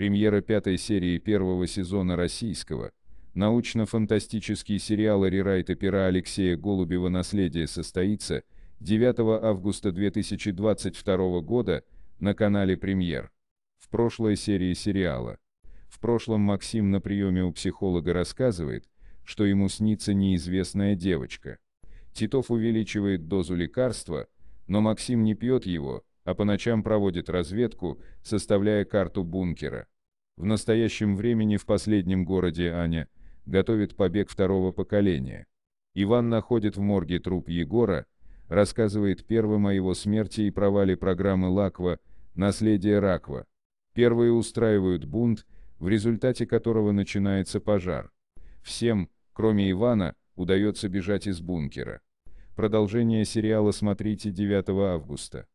Премьера пятой серии первого сезона российского научно-фантастический сериал рерайта пера Алексея Голубева «Наследие» состоится 9 августа 2022 года на канале «Премьер». В прошлой серии сериала. В прошлом Максим на приеме у психолога рассказывает, что ему снится неизвестная девочка. Титов увеличивает дозу лекарства, но Максим не пьет его, а по ночам проводит разведку, составляя карту бункера. В настоящем времени в последнем городе Аня готовит побег второго поколения. Иван находит в морге труп Егора, рассказывает первым о его смерти и провале программы Лаква «Наследие Раква». Первые устраивают бунт, в результате которого начинается пожар. Всем, кроме Ивана, удается бежать из бункера. Продолжение сериала смотрите 9 августа.